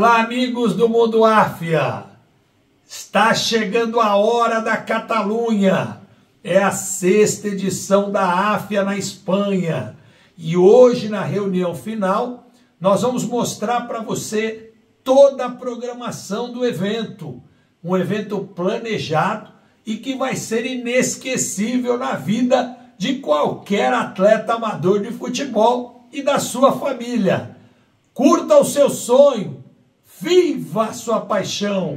Olá, amigos do Mundo Áfia! Está chegando a hora da Catalunha. É a sexta edição da Áfia na Espanha. E hoje, na reunião final, nós vamos mostrar para você toda a programação do evento. Um evento planejado e que vai ser inesquecível na vida de qualquer atleta amador de futebol e da sua família. Curta o seu sonho, Viva a sua paixão!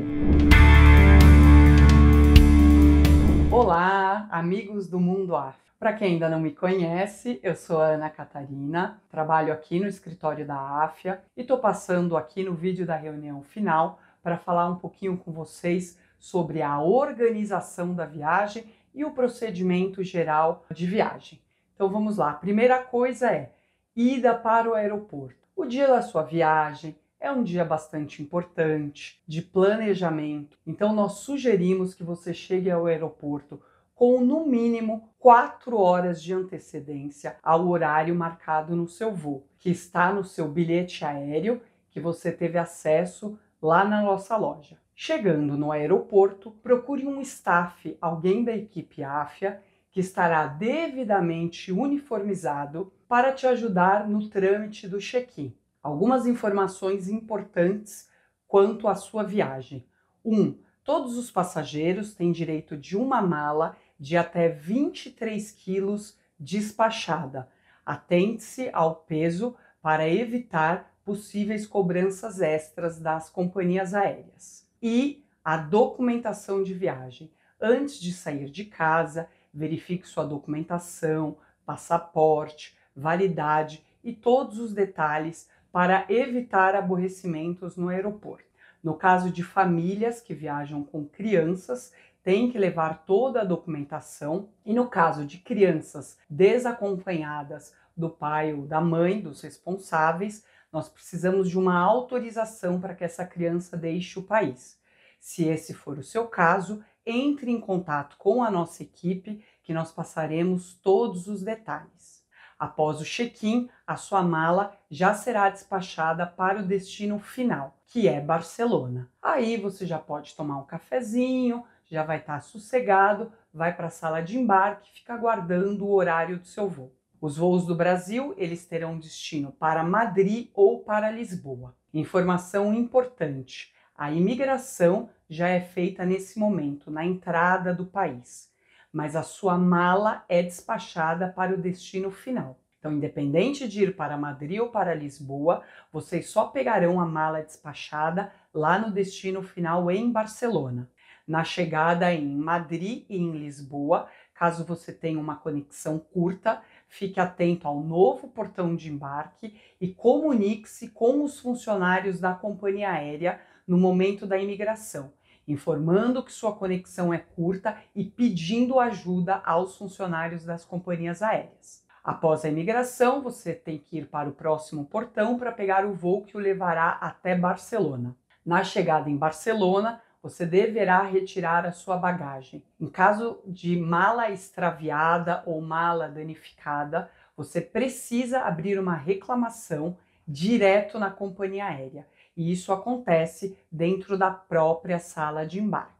Olá, amigos do Mundo Afro. Para quem ainda não me conhece, eu sou Ana Catarina, trabalho aqui no escritório da AFIA e estou passando aqui no vídeo da reunião final para falar um pouquinho com vocês sobre a organização da viagem e o procedimento geral de viagem. Então vamos lá. A primeira coisa é ida para o aeroporto. O dia da sua viagem, é um dia bastante importante de planejamento. Então nós sugerimos que você chegue ao aeroporto com no mínimo quatro horas de antecedência ao horário marcado no seu voo, que está no seu bilhete aéreo que você teve acesso lá na nossa loja. Chegando no aeroporto, procure um staff, alguém da equipe AFIA, que estará devidamente uniformizado para te ajudar no trâmite do check-in algumas informações importantes quanto à sua viagem. 1. Um, todos os passageiros têm direito de uma mala de até 23 quilos despachada. Atente-se ao peso para evitar possíveis cobranças extras das companhias aéreas. E a documentação de viagem. Antes de sair de casa, verifique sua documentação, passaporte, validade e todos os detalhes para evitar aborrecimentos no aeroporto. No caso de famílias que viajam com crianças, tem que levar toda a documentação, e no caso de crianças desacompanhadas do pai ou da mãe, dos responsáveis, nós precisamos de uma autorização para que essa criança deixe o país. Se esse for o seu caso, entre em contato com a nossa equipe que nós passaremos todos os detalhes. Após o check-in, a sua mala já será despachada para o destino final, que é Barcelona. Aí você já pode tomar um cafezinho, já vai estar tá sossegado, vai para a sala de embarque, fica aguardando o horário do seu voo. Os voos do Brasil, eles terão destino para Madrid ou para Lisboa. Informação importante: a imigração já é feita nesse momento, na entrada do país mas a sua mala é despachada para o destino final. Então, independente de ir para Madrid ou para Lisboa, vocês só pegarão a mala despachada lá no destino final em Barcelona. Na chegada em Madrid e em Lisboa, caso você tenha uma conexão curta, fique atento ao novo portão de embarque e comunique-se com os funcionários da companhia aérea no momento da imigração informando que sua conexão é curta e pedindo ajuda aos funcionários das companhias aéreas. Após a imigração, você tem que ir para o próximo portão para pegar o voo que o levará até Barcelona. Na chegada em Barcelona, você deverá retirar a sua bagagem. Em caso de mala extraviada ou mala danificada, você precisa abrir uma reclamação direto na companhia aérea e isso acontece dentro da própria sala de embarque.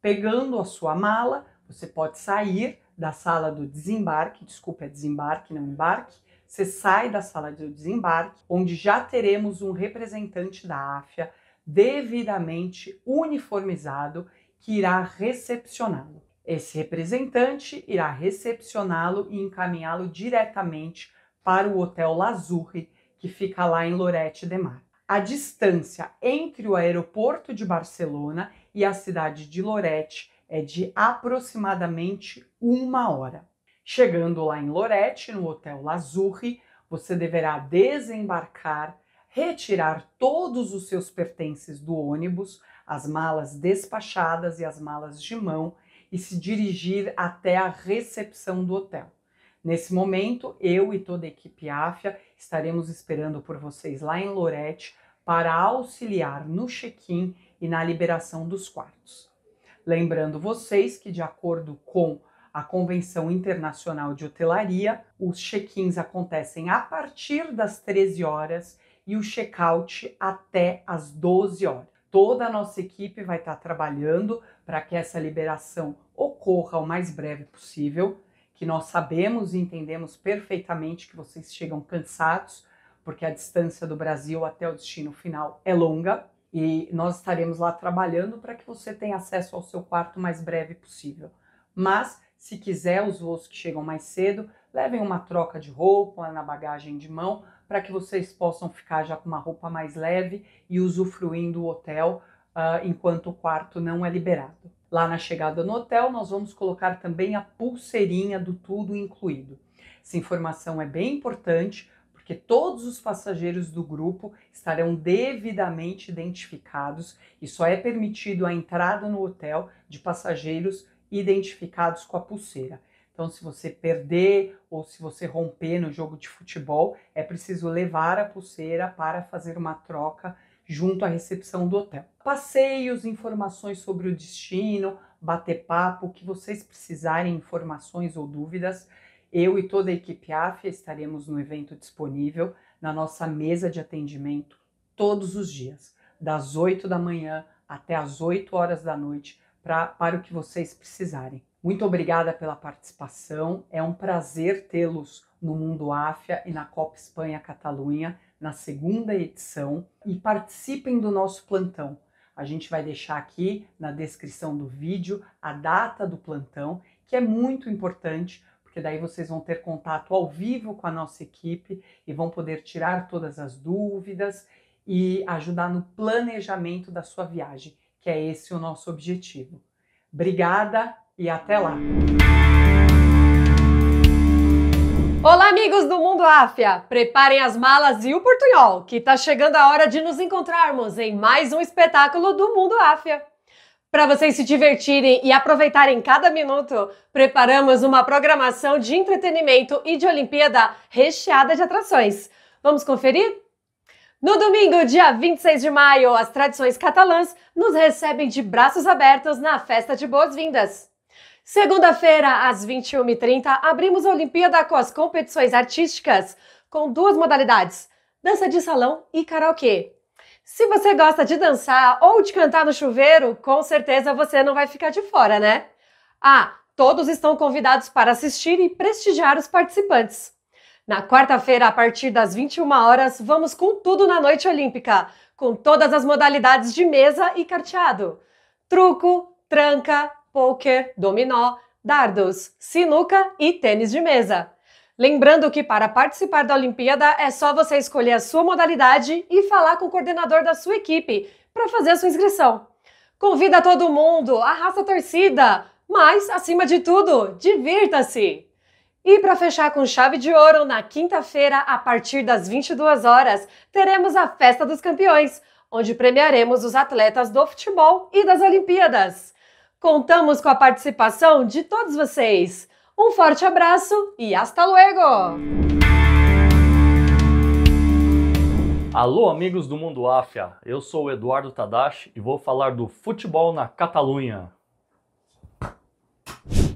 Pegando a sua mala, você pode sair da sala do desembarque, desculpa, é desembarque, não embarque. Você sai da sala do desembarque, onde já teremos um representante da AFIA devidamente uniformizado que irá recepcioná-lo. Esse representante irá recepcioná-lo e encaminhá-lo diretamente para o Hotel Lazurri, que fica lá em Lorette de Mar a distância entre o aeroporto de Barcelona e a cidade de Lorette é de aproximadamente uma hora. Chegando lá em Lorette, no Hotel Lazurri, você deverá desembarcar, retirar todos os seus pertences do ônibus, as malas despachadas e as malas de mão, e se dirigir até a recepção do hotel. Nesse momento, eu e toda a equipe AFIA estaremos esperando por vocês lá em Lorette para auxiliar no check-in e na liberação dos quartos. Lembrando vocês que, de acordo com a Convenção Internacional de Hotelaria, os check-ins acontecem a partir das 13 horas e o check-out até as 12 horas. Toda a nossa equipe vai estar trabalhando para que essa liberação ocorra o mais breve possível que nós sabemos e entendemos perfeitamente que vocês chegam cansados, porque a distância do Brasil até o destino final é longa e nós estaremos lá trabalhando para que você tenha acesso ao seu quarto o mais breve possível. Mas, se quiser, os voos que chegam mais cedo, levem uma troca de roupa na bagagem de mão para que vocês possam ficar já com uma roupa mais leve e usufruindo o hotel ah, enquanto o quarto não é liberado. Lá na chegada no hotel, nós vamos colocar também a pulseirinha do tudo incluído. Essa informação é bem importante porque todos os passageiros do grupo estarão devidamente identificados e só é permitido a entrada no hotel de passageiros identificados com a pulseira. Então, se você perder ou se você romper no jogo de futebol, é preciso levar a pulseira para fazer uma troca junto à recepção do hotel. Passeios, informações sobre o destino, bater papo, o que vocês precisarem, informações ou dúvidas, eu e toda a equipe AFIA estaremos no evento disponível na nossa mesa de atendimento todos os dias, das 8 da manhã até as 8 horas da noite, pra, para o que vocês precisarem. Muito obrigada pela participação, é um prazer tê-los no Mundo AFIA e na Copa Espanha Catalunha na segunda edição e participem do nosso plantão. A gente vai deixar aqui na descrição do vídeo a data do plantão, que é muito importante, porque daí vocês vão ter contato ao vivo com a nossa equipe e vão poder tirar todas as dúvidas e ajudar no planejamento da sua viagem, que é esse o nosso objetivo. Obrigada e até lá! Olá, amigos do Mundo Áfia! Preparem as malas e o portunhol, que está chegando a hora de nos encontrarmos em mais um espetáculo do Mundo Áfia. Para vocês se divertirem e aproveitarem cada minuto, preparamos uma programação de entretenimento e de Olimpíada recheada de atrações. Vamos conferir? No domingo, dia 26 de maio, as tradições catalãs nos recebem de braços abertos na festa de boas-vindas. Segunda-feira, às 21h30, abrimos a Olimpíada com as competições artísticas, com duas modalidades, dança de salão e karaokê. Se você gosta de dançar ou de cantar no chuveiro, com certeza você não vai ficar de fora, né? Ah, todos estão convidados para assistir e prestigiar os participantes. Na quarta-feira, a partir das 21 horas, vamos com tudo na Noite Olímpica, com todas as modalidades de mesa e carteado. Truco, tranca, pôquer, dominó, dardos, sinuca e tênis de mesa. Lembrando que para participar da Olimpíada é só você escolher a sua modalidade e falar com o coordenador da sua equipe para fazer a sua inscrição. Convida todo mundo, arrasta a torcida, mas acima de tudo, divirta-se. E para fechar com chave de ouro, na quinta-feira, a partir das 22 horas, teremos a Festa dos Campeões, onde premiaremos os atletas do futebol e das Olimpíadas. Contamos com a participação de todos vocês. Um forte abraço e hasta luego! Alô, amigos do Mundo Áfia. Eu sou o Eduardo Tadashi e vou falar do futebol na Catalunha.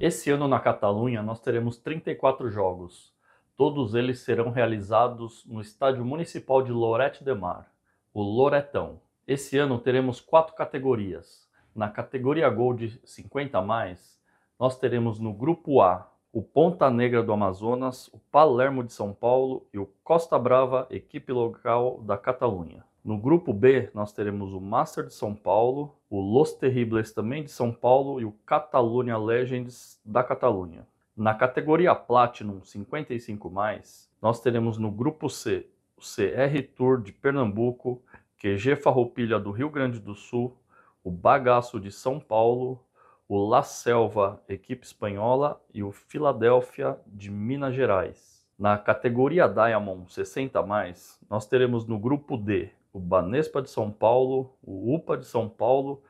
Esse ano na Catalunha nós teremos 34 jogos. Todos eles serão realizados no Estádio Municipal de Lorette de Mar, o Loretão. Esse ano teremos quatro categorias: na categoria Gold 50 mais, nós teremos no grupo A o Ponta Negra do Amazonas, o Palermo de São Paulo e o Costa Brava, equipe local da Catalunha. No grupo B, nós teremos o Master de São Paulo, o Los Terribles também de São Paulo e o Catalunya Legends da Catalunha. Na categoria Platinum 55+, nós teremos no grupo C o CR Tour de Pernambuco, QG Farroupilha do Rio Grande do Sul, o Bagaço de São Paulo, o La Selva, equipe espanhola, e o Filadélfia de Minas Gerais. Na categoria Diamond 60+, nós teremos no grupo D o Banespa de São Paulo, o UPA de São Paulo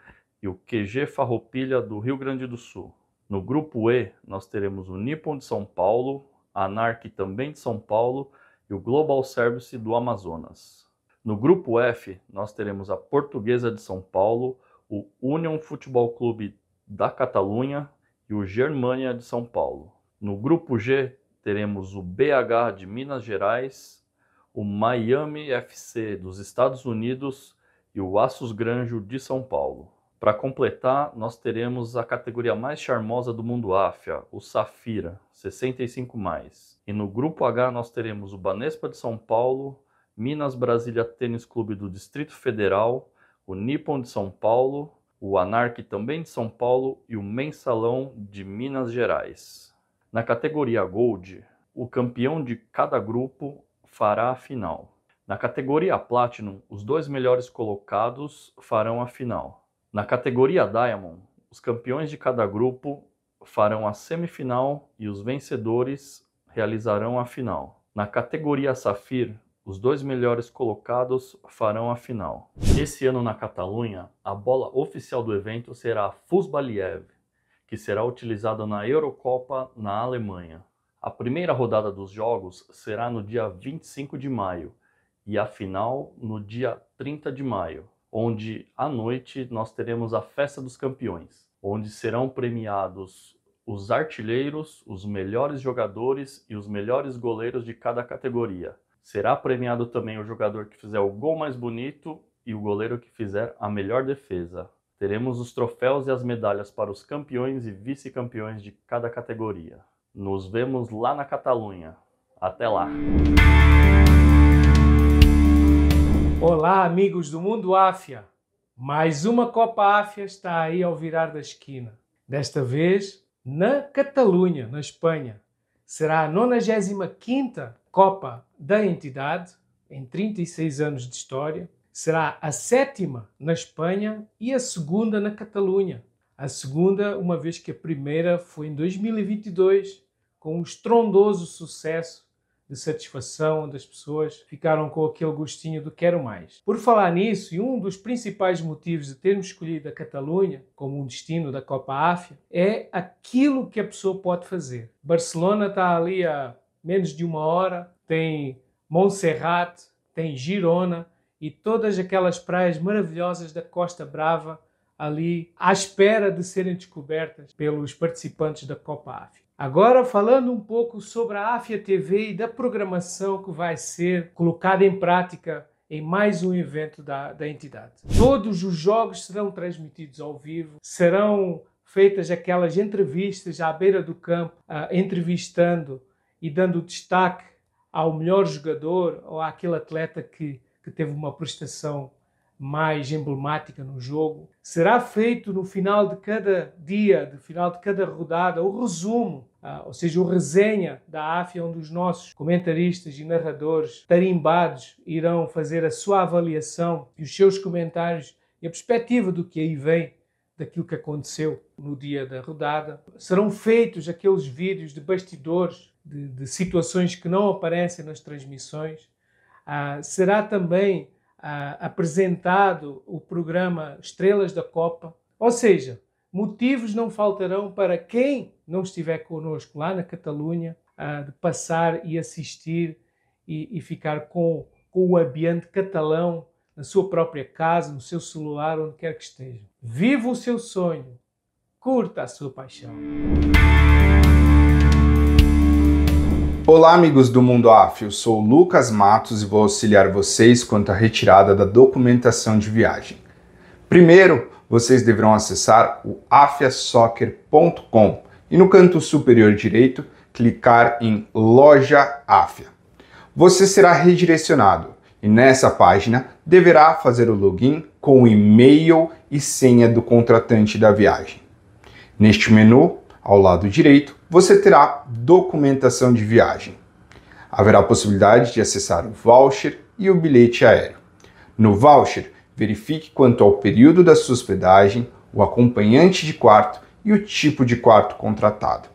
e o QG Farroupilha do Rio Grande do Sul. No grupo E, nós teremos o Nippon de São Paulo, a NARC também de São Paulo e o Global Service do Amazonas. No grupo F, nós teremos a Portuguesa de São Paulo, o Union Futebol Clube da Catalunha e o Germania de São Paulo. No grupo G, teremos o BH de Minas Gerais, o Miami FC dos Estados Unidos e o Assos Granjo de São Paulo. Para completar, nós teremos a categoria mais charmosa do mundo áfia, o Safira, 65+. Mais. E no grupo H nós teremos o Banespa de São Paulo, Minas Brasília Tênis Clube do Distrito Federal, o Nippon de São Paulo, o Anark também de São Paulo e o Mensalão de Minas Gerais. Na categoria Gold, o campeão de cada grupo fará a final. Na categoria Platinum, os dois melhores colocados farão a final. Na categoria Diamond, os campeões de cada grupo farão a semifinal e os vencedores realizarão a final. Na categoria Safir, os dois melhores colocados farão a final. Esse ano na Catalunha, a bola oficial do evento será a Fusbaliev, que será utilizada na Eurocopa na Alemanha. A primeira rodada dos jogos será no dia 25 de maio e a final no dia 30 de maio, onde à noite nós teremos a Festa dos Campeões, onde serão premiados os artilheiros, os melhores jogadores e os melhores goleiros de cada categoria. Será premiado também o jogador que fizer o gol mais bonito e o goleiro que fizer a melhor defesa. Teremos os troféus e as medalhas para os campeões e vice-campeões de cada categoria. Nos vemos lá na Catalunha. Até lá! Olá, amigos do Mundo Áfia! Mais uma Copa Áfia está aí ao virar da esquina. Desta vez na Catalunha, na Espanha. Será a 95 Copa da entidade em 36 anos de história. Será a sétima na Espanha e a segunda na Catalunha. A segunda, uma vez que a primeira foi em 2022, com um estrondoso sucesso de satisfação das pessoas, ficaram com aquele gostinho do quero mais. Por falar nisso, e um dos principais motivos de termos escolhido a Catalunha como um destino da Copa África é aquilo que a pessoa pode fazer. Barcelona está ali a menos de uma hora, tem Montserrat, tem Girona e todas aquelas praias maravilhosas da Costa Brava ali à espera de serem descobertas pelos participantes da Copa África. Agora falando um pouco sobre a Áfia TV e da programação que vai ser colocada em prática em mais um evento da, da entidade. Todos os jogos serão transmitidos ao vivo, serão feitas aquelas entrevistas à beira do campo, uh, entrevistando e dando destaque ao melhor jogador ou àquele atleta que, que teve uma prestação mais emblemática no jogo. Será feito no final de cada dia, no final de cada rodada, o resumo, ah, ou seja, o resenha da AFIA, onde os nossos comentaristas e narradores tarimbados irão fazer a sua avaliação e os seus comentários e a perspectiva do que aí vem, daquilo que aconteceu no dia da rodada. Serão feitos aqueles vídeos de bastidores de, de situações que não aparecem nas transmissões. Ah, será também ah, apresentado o programa Estrelas da Copa, ou seja, motivos não faltarão para quem não estiver conosco lá na Catalunha ah, de passar e assistir e, e ficar com, com o ambiente catalão na sua própria casa, no seu celular, onde quer que esteja. Viva o seu sonho, curta a sua paixão. Olá, amigos do Mundo AF, eu sou Lucas Matos e vou auxiliar vocês quanto à retirada da documentação de viagem. Primeiro, vocês deverão acessar o afiasoccer.com e no canto superior direito, clicar em Loja Afia. Você será redirecionado e nessa página deverá fazer o login com o e-mail e senha do contratante da viagem. Neste menu, ao lado direito, você terá documentação de viagem. Haverá a possibilidade de acessar o voucher e o bilhete aéreo. No voucher, verifique quanto ao período da sua hospedagem, o acompanhante de quarto e o tipo de quarto contratado.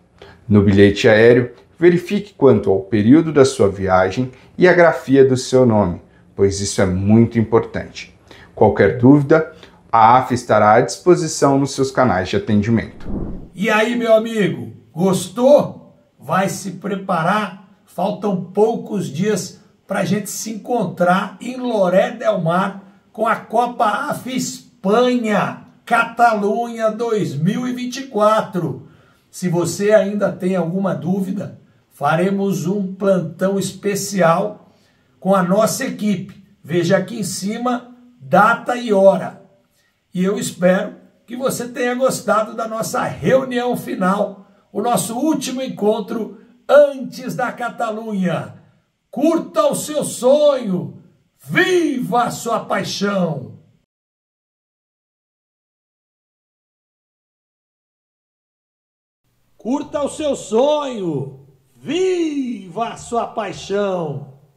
No bilhete aéreo, verifique quanto ao período da sua viagem e a grafia do seu nome, pois isso é muito importante. Qualquer dúvida, a AF estará à disposição nos seus canais de atendimento. E aí, meu amigo? Gostou? Vai se preparar. Faltam poucos dias para a gente se encontrar em Loré del Mar com a Copa AF Espanha Catalunha 2024. Se você ainda tem alguma dúvida, faremos um plantão especial com a nossa equipe. Veja aqui em cima data e hora. E eu espero que você tenha gostado da nossa reunião final o nosso último encontro antes da Catalunha. Curta o seu sonho, viva a sua paixão! Curta o seu sonho, viva a sua paixão!